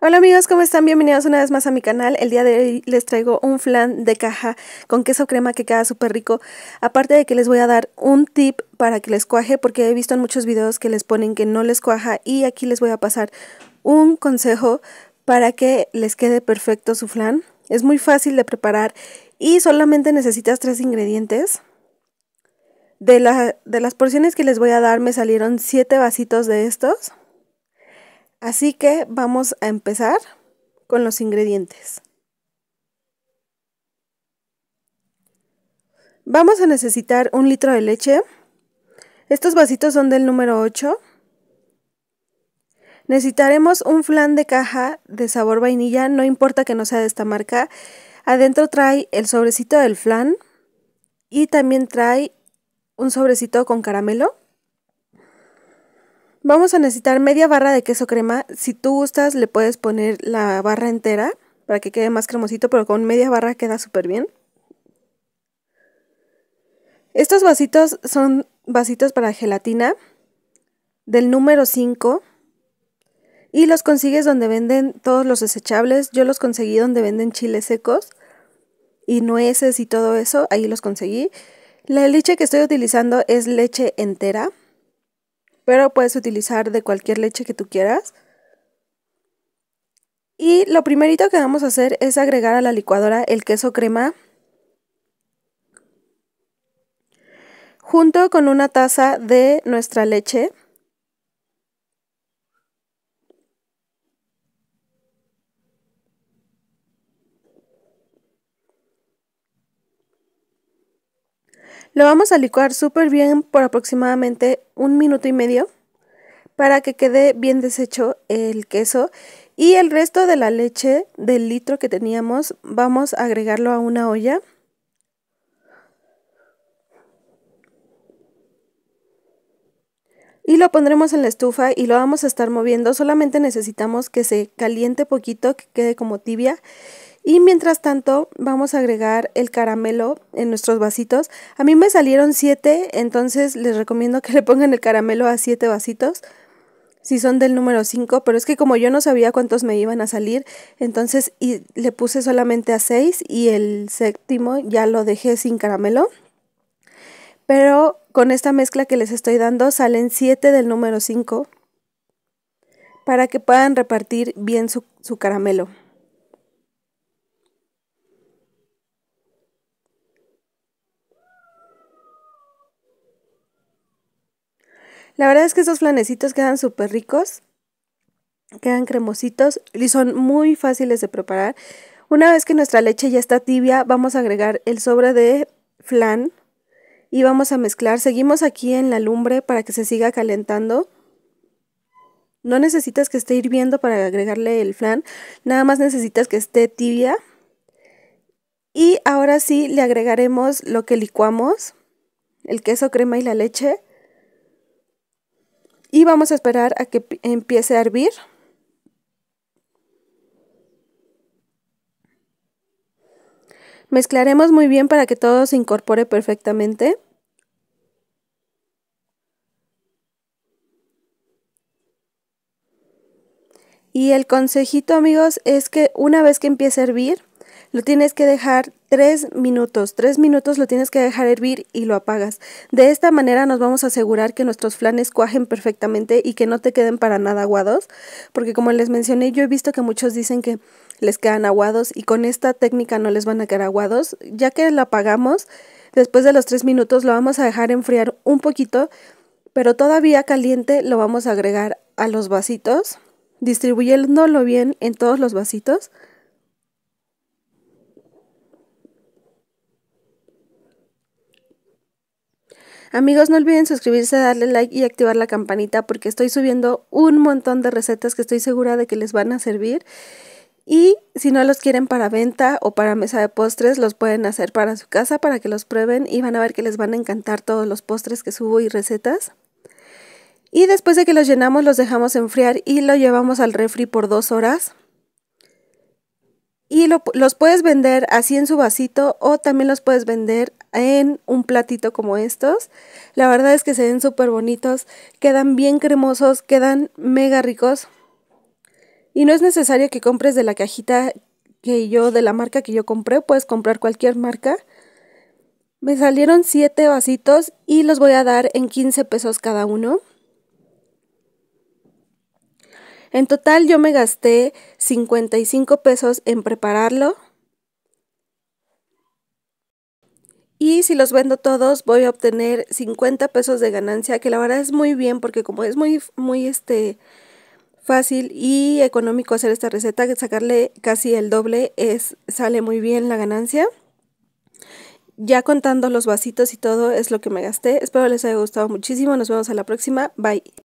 Hola amigos, ¿cómo están? Bienvenidos una vez más a mi canal. El día de hoy les traigo un flan de caja con queso crema que queda súper rico. Aparte de que les voy a dar un tip para que les cuaje, porque he visto en muchos videos que les ponen que no les cuaja y aquí les voy a pasar un consejo para que les quede perfecto su flan. Es muy fácil de preparar y solamente necesitas tres ingredientes. De, de las porciones que les voy a dar me salieron siete vasitos de estos Así que vamos a empezar con los ingredientes. Vamos a necesitar un litro de leche. Estos vasitos son del número 8. Necesitaremos un flan de caja de sabor vainilla, no importa que no sea de esta marca. Adentro trae el sobrecito del flan y también trae un sobrecito con caramelo. Vamos a necesitar media barra de queso crema. Si tú gustas, le puedes poner la barra entera para que quede más cremosito, pero con media barra queda súper bien. Estos vasitos son vasitos para gelatina del número 5 y los consigues donde venden todos los desechables. Yo los conseguí donde venden chiles secos y nueces y todo eso, ahí los conseguí. La leche que estoy utilizando es leche entera pero puedes utilizar de cualquier leche que tú quieras. Y lo primerito que vamos a hacer es agregar a la licuadora el queso crema junto con una taza de nuestra leche. Lo vamos a licuar súper bien por aproximadamente un minuto y medio para que quede bien deshecho el queso y el resto de la leche del litro que teníamos vamos a agregarlo a una olla. Y lo pondremos en la estufa y lo vamos a estar moviendo. Solamente necesitamos que se caliente poquito, que quede como tibia. Y mientras tanto, vamos a agregar el caramelo en nuestros vasitos. A mí me salieron 7, entonces les recomiendo que le pongan el caramelo a 7 vasitos. Si son del número 5, pero es que como yo no sabía cuántos me iban a salir, entonces y le puse solamente a 6 y el séptimo ya lo dejé sin caramelo. Pero con esta mezcla que les estoy dando salen 7 del número 5 para que puedan repartir bien su caramelo. La verdad es que estos flanecitos quedan súper ricos, quedan cremositos y son muy fáciles de preparar. Una vez que nuestra leche ya está tibia, vamos a agregar el sobre de flan y vamos a mezclar. Seguimos aquí en la lumbre para que se siga calentando. No necesitas que esté hirviendo para agregarle el flan, nada más necesitas que esté tibia. Y ahora sí le agregaremos lo que licuamos, el queso, crema y la leche y vamos a esperar a que empiece a hervir. Mezclaremos muy bien para que todo se incorpore perfectamente. Y el consejito amigos es que una vez que empiece a hervir, lo tienes que dejar tres minutos. Tres minutos lo tienes que dejar hervir y lo apagas. De esta manera nos vamos a asegurar que nuestros flanes cuajen perfectamente y que no te queden para nada aguados. Porque como les mencioné, yo he visto que muchos dicen que les quedan aguados y con esta técnica no les van a quedar aguados. Ya que lo apagamos, después de los tres minutos lo vamos a dejar enfriar un poquito, pero todavía caliente lo vamos a agregar a los vasitos, distribuyéndolo bien en todos los vasitos. Amigos, no olviden suscribirse, darle like y activar la campanita porque estoy subiendo un montón de recetas que estoy segura de que les van a servir. Y si no los quieren para venta o para mesa de postres, los pueden hacer para su casa para que los prueben y van a ver que les van a encantar todos los postres que subo y recetas. Y después de que los llenamos, los dejamos enfriar y lo llevamos al refri por dos horas. Y los puedes vender así en su vasito o también los puedes vender en un platito como estos. La verdad es que se ven súper bonitos, quedan bien cremosos, quedan mega ricos. Y no es necesario que compres de la cajita que yo, de la marca que yo compré, puedes comprar cualquier marca. Me salieron 7 vasitos y los voy a dar en 15 pesos cada uno. En total yo me gasté 55 pesos en prepararlo. si los vendo todos, voy a obtener 50 pesos de ganancia, que la verdad es muy bien porque como es muy, muy este fácil y económico hacer esta receta, sacarle casi el doble es sale muy bien la ganancia. Ya contando los vasitos y todo es lo que me gasté. Espero les haya gustado muchísimo. Nos vemos a la próxima. Bye.